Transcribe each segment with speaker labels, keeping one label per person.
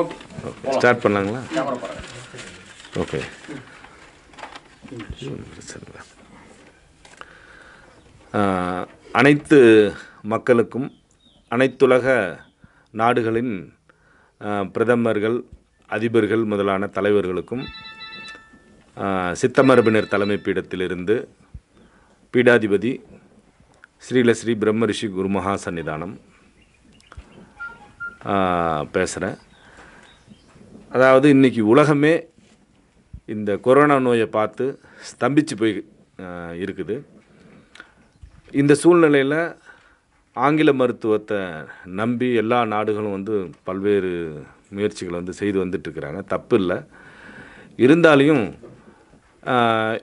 Speaker 1: okay start பண்ணலாங்களா okay அனைத்து மக்களுக்கும் அனைத்துலக நாடுகளின் பிரதமர்கள் அதிபர்கள் முதலான தலைவர்களுக்கும் சித்தமரபினர் தலைமை பீடத்திலிருந்து பீடாதிபதி ஸ்ரீலஸ்ரீ பிரம்மரிஷி குருமகா சன்னிதானம் பேசுகிறேன் அதாவது இன்றைக்கி உலகமே இந்த கொரோனா நோயை பார்த்து ஸ்தம்பிச்சு போய் இருக்குது இந்த சூழ்நிலையில் ஆங்கில மருத்துவத்தை நம்பி எல்லா நாடுகளும் வந்து பல்வேறு முயற்சிகளை வந்து செய்து வந்துட்டுருக்கிறாங்க தப்பு இல்லை இருந்தாலையும்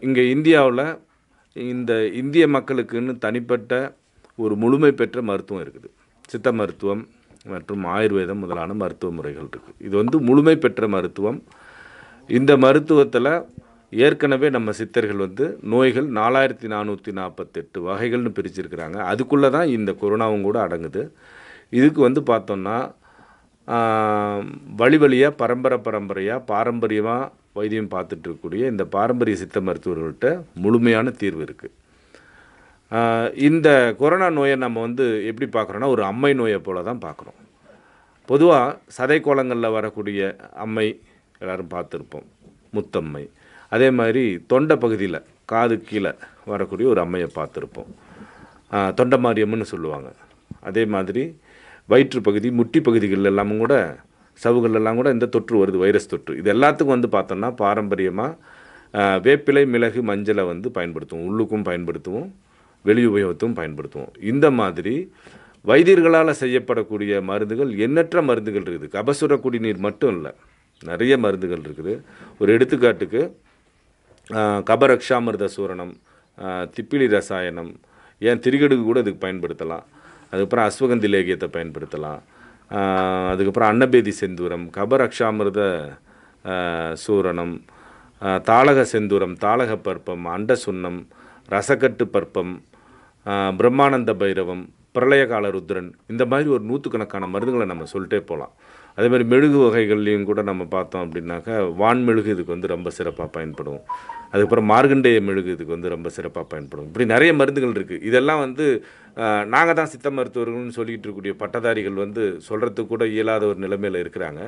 Speaker 1: இங்கே இந்தியாவில் இந்த இந்திய மக்களுக்குன்னு தனிப்பட்ட ஒரு முழுமை பெற்ற மருத்துவம் இருக்குது சித்த மருத்துவம் மற்றும் ஆயுர்வேதம் முதலான மருத்துவ முறைகள் இருக்குது இது வந்து முழுமை பெற்ற மருத்துவம் இந்த மருத்துவத்தில் ஏற்கனவே நம்ம சித்தர்கள் வந்து நோய்கள் நாலாயிரத்தி நானூற்றி நாற்பத்தெட்டு வகைகள்னு பிரிச்சிருக்கிறாங்க அதுக்குள்ளே தான் இந்த கொரோனாவும் கூட அடங்குது இதுக்கு வந்து பார்த்தோம்னா வழி வழியாக பரம்பரை பரம்பரையாக பாரம்பரியமாக வைத்தியம் பார்த்துட்டு இருக்கக்கூடிய இந்த பாரம்பரிய சித்த மருத்துவர்கள்ட்ட முழுமையான தீர்வு இருக்குது இந்த கொரோனா நோயை நம்ம வந்து எப்படி பார்க்குறோன்னா ஒரு அம்மை நோயை போல தான் பார்க்குறோம் பொதுவாக சதை கோலங்களில் வரக்கூடிய அம்மை எல்லோரும் பார்த்துருப்போம் முத்தம்மை அதே மாதிரி தொண்டை பகுதியில் காது கீழே வரக்கூடிய ஒரு அம்மையை பார்த்துருப்போம் தொண்டை மாரியம்மன்னு சொல்லுவாங்க அதே மாதிரி வயிற்று பகுதி முட்டி பகுதிகள் எல்லாமும் கூட சவுகள்லாம் கூட இந்த தொற்று வருது வைரஸ் தொற்று இது எல்லாத்துக்கும் வந்து பார்த்தோம்னா பாரம்பரியமாக வேப்பிலை மிளகு மஞ்சளை வந்து பயன்படுத்துவோம் உள்ளுக்கும் பயன்படுத்துவோம் வெளி உபயோகத்தும் பயன்படுத்துவோம் இந்த மாதிரி வைத்தியர்களால் செய்யப்படக்கூடிய மருந்துகள் எண்ணற்ற மருந்துகள் இருக்குது கபசுர குடிநீர் மட்டும் இல்லை நிறைய மருந்துகள் இருக்குது ஒரு எடுத்துக்காட்டுக்கு கபரக்ஷாமிருத சூரணம் திப்பிலி ரசாயனம் ஏன் திரிகடுக்கு கூட இதுக்கு பயன்படுத்தலாம் அதுக்கப்புறம் அஸ்வகந்தி லேகியத்தை பயன்படுத்தலாம் அதுக்கப்புறம் அன்னபேதி செந்தூரம் கபரக்ஷாமிருத சூரணம் தாளக செந்தூரம் தாளக பற்பம் அண்ட சுண்ணம் ரசக்கட்டு பற்பம் பிரம்மானந்த பைரவம் பிரளயகால ருத்ரன் இந்த மாதிரி ஒரு நூற்றுக்கணக்கான மருந்துகளை நம்ம சொல்லிட்டே போகலாம் அதேமாதிரி மெழுகு வகைகள்லேயும் கூட நம்ம பார்த்தோம் அப்படின்னாக்கா வான் மெழுகு இதுக்கு வந்து ரொம்ப சிறப்பாக பயன்படும் அதுக்கப்புறம் மார்கண்டேய மெழுகு இதுக்கு வந்து ரொம்ப சிறப்பாக பயன்படும் இப்படி நிறைய மருந்துகள் இருக்குது இதெல்லாம் வந்து நாங்கள் தான் சித்த மருத்துவர்கள்னு சொல்லிகிட்டு இருக்கக்கூடிய பட்டதாரிகள் வந்து சொல்கிறதுக்கு கூட இயலாத ஒரு நிலைமையில் இருக்கிறாங்க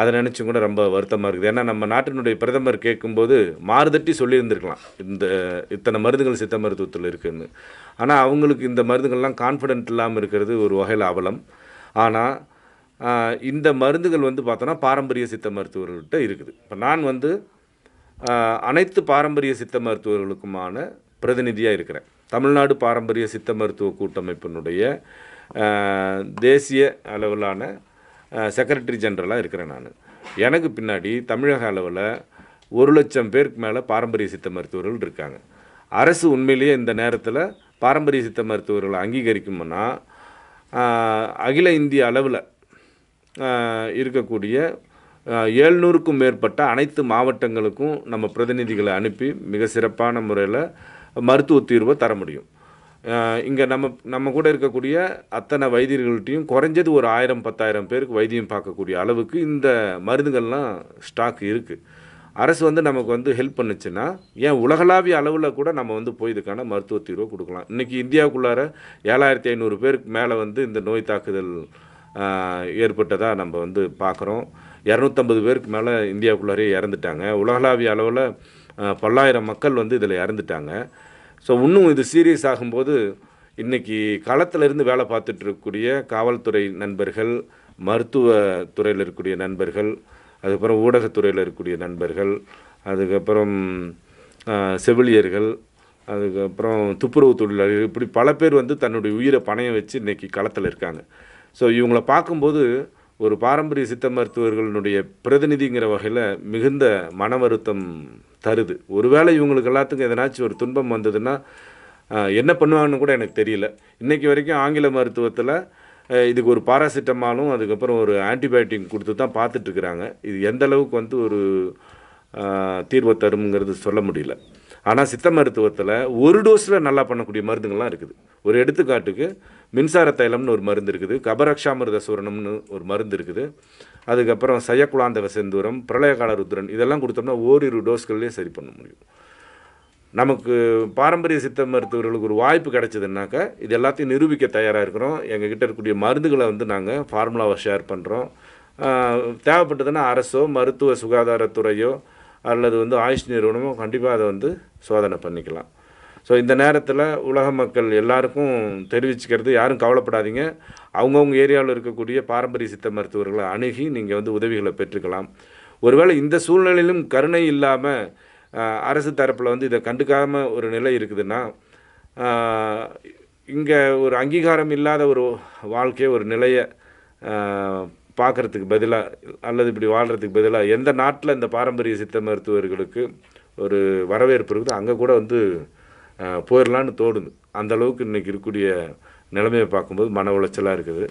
Speaker 1: அதை நினச்சும் கூட ரொம்ப வருத்தமாக இருக்குது ஏன்னா நம்ம நாட்டினுடைய பிரதமர் கேட்கும்போது மாறுதட்டி சொல்லியிருந்திருக்கலாம் இந்த இத்தனை மருந்துகள் சித்த மருத்துவத்தில் இருக்குதுன்னு ஆனால் அவங்களுக்கு இந்த மருந்துகள்லாம் கான்ஃபிடென்ட் இல்லாமல் இருக்கிறது ஒரு வகையில் அவலம் ஆனால் இந்த மருந்துகள் வந்து பார்த்தோன்னா பாரம்பரிய சித்த மருத்துவர்கள்கிட்ட இருக்குது இப்போ நான் வந்து அனைத்து பாரம்பரிய சித்த மருத்துவர்களுக்குமான பிரதிநிதியாக இருக்கிறேன் தமிழ்நாடு பாரம்பரிய சித்த மருத்துவ கூட்டமைப்பினுடைய தேசிய அளவிலான செக்ரட்டரி ஜென்ரலாக இருக்கிறேன் நான் எனக்கு பின்னாடி தமிழக அளவில் ஒரு லட்சம் பேருக்கு மேலே பாரம்பரிய சித்த மருத்துவர்கள் இருக்காங்க அரசு உண்மையிலேயே இந்த நேரத்தில் பாரம்பரிய சித்த மருத்துவர்களை அங்கீகரிக்கும்னா அகில இந்திய அளவில் இருக்கக்கூடிய ஏழ்நூறுக்கும் மேற்பட்ட அனைத்து மாவட்டங்களுக்கும் நம்ம பிரதிநிதிகளை அனுப்பி மிக சிறப்பான முறையில் மருத்துவ தீர்வை தர முடியும் இங்கே நம்ம நம்ம கூட இருக்கக்கூடிய அத்தனை வைத்தியர்கள்ட்டையும் குறைஞ்சது ஒரு ஆயிரம் பத்தாயிரம் பேருக்கு வைத்தியம் பார்க்கக்கூடிய அளவுக்கு இந்த மருந்துகள்லாம் ஸ்டாக் இருக்குது அரசு வந்து நமக்கு வந்து ஹெல்ப் பண்ணுச்சுன்னா ஏன் உலகளாவிய அளவில் கூட நம்ம வந்து போய் இதுக்கான மருத்துவ தீர்வை கொடுக்கலாம் இன்றைக்கி இந்தியாவுக்குள்ளார ஏழாயிரத்தி ஐநூறு பேருக்கு மேலே வந்து இந்த நோய் தாக்குதல் ஏற்பட்டதாக நம்ம வந்து பார்க்குறோம் இரநூத்தம்பது பேருக்கு மேலே இந்தியாவுக்குள்ளாரே இறந்துட்டாங்க உலகளாவிய அளவில் பல்லாயிரம் மக்கள் வந்து இதில் இறந்துட்டாங்க ஸோ இன்னும் இது சீரியஸ் ஆகும்போது இன்றைக்கி களத்திலிருந்து வேலை பார்த்துட்டு இருக்கக்கூடிய காவல்துறை நண்பர்கள் மருத்துவ துறையில் இருக்கக்கூடிய நண்பர்கள் அதுக்கப்புறம் ஊடகத்துறையில் இருக்கக்கூடிய நண்பர்கள் அதுக்கப்புறம் செவிலியர்கள் அதுக்கப்புறம் துப்புரவு தொழிலாளர்கள் இப்படி பல பேர் வந்து தன்னுடைய உயிரை பணையம் வச்சு இன்றைக்கி களத்தில் இருக்காங்க ஸோ இவங்களை பார்க்கும்போது ஒரு பாரம்பரிய சித்த மருத்துவர்களுடைய பிரதிநிதிங்கிற வகையில் மிகுந்த மன வருத்தம் தருது ஒருவேளை இவங்களுக்கு எல்லாத்துக்கும் எதனாச்சும் ஒரு துன்பம் வந்ததுன்னா என்ன பண்ணுவாங்கன்னு கூட எனக்கு தெரியல இன்றைக்கி வரைக்கும் ஆங்கில மருத்துவத்தில் இதுக்கு ஒரு பாராசிட்டமாலும் அதுக்கப்புறம் ஒரு ஆன்டிபயோட்டிக் கொடுத்து தான் பார்த்துட்ருக்குறாங்க இது எந்த அளவுக்கு வந்து ஒரு தீர்வை தரும்ங்கிறது சொல்ல முடியல ஆனால் சித்த மருத்துவத்தில் ஒரு டோஸில் நல்லா பண்ணக்கூடிய மருந்துங்கள்லாம் இருக்குது ஒரு எடுத்துக்காட்டுக்கு மின்சார தைலம்னு ஒரு மருந்து இருக்குது கபரக்ஷாமிருத சூரணம்னு ஒரு மருந்து இருக்குது அதுக்கப்புறம் சயக்குலாந்தக செந்தூரம் பிரளயகால ருத்ரன் இதெல்லாம் கொடுத்தோம்னா ஓரிரு டோஸ்கள்லேயே சரி பண்ண முடியும் நமக்கு பாரம்பரிய சித்த மருத்துவர்களுக்கு ஒரு வாய்ப்பு கிடைச்சதுனாக்க இது எல்லாத்தையும் நிரூபிக்க தயாராக இருக்கிறோம் எங்ககிட்ட இருக்கக்கூடிய மருந்துகளை வந்து நாங்கள் ஃபார்முலாவை ஷேர் பண்ணுறோம் தேவைப்பட்டதுன்னா அரசோ மருத்துவ சுகாதாரத்துறையோ அல்லது வந்து ஆயுஷ் நிறுவனமும் கண்டிப்பாக அதை வந்து சோதனை பண்ணிக்கலாம் ஸோ இந்த நேரத்தில் உலக மக்கள் எல்லாருக்கும் தெரிவிச்சுக்கிறது யாரும் கவலைப்படாதீங்க அவங்கவுங்க ஏரியாவில் இருக்கக்கூடிய பாரம்பரிய சித்த மருத்துவர்களை அணுகி நீங்கள் வந்து உதவிகளை பெற்றுக்கலாம் ஒருவேளை இந்த சூழ்நிலையிலும் கருணை இல்லாமல் அரசு தரப்பில் வந்து இதை கண்டுக்காமல் ஒரு நிலை இருக்குதுன்னா இங்கே ஒரு அங்கீகாரம் இல்லாத ஒரு வாழ்க்கையை ஒரு நிலையை பார்க்குறதுக்கு பதிலாக அல்லது இப்படி வாழ்கிறதுக்கு பதிலாக எந்த நாட்டில் இந்த பாரம்பரிய சித்த மருத்துவர்களுக்கு ஒரு வரவேற்பு இருக்குது அங்கே கூட வந்து போயிடலான்னு தோணுது அந்தளவுக்கு இன்றைக்கி இருக்கக்கூடிய நிலைமையை பார்க்கும்போது மன உளைச்சலாக இருக்குது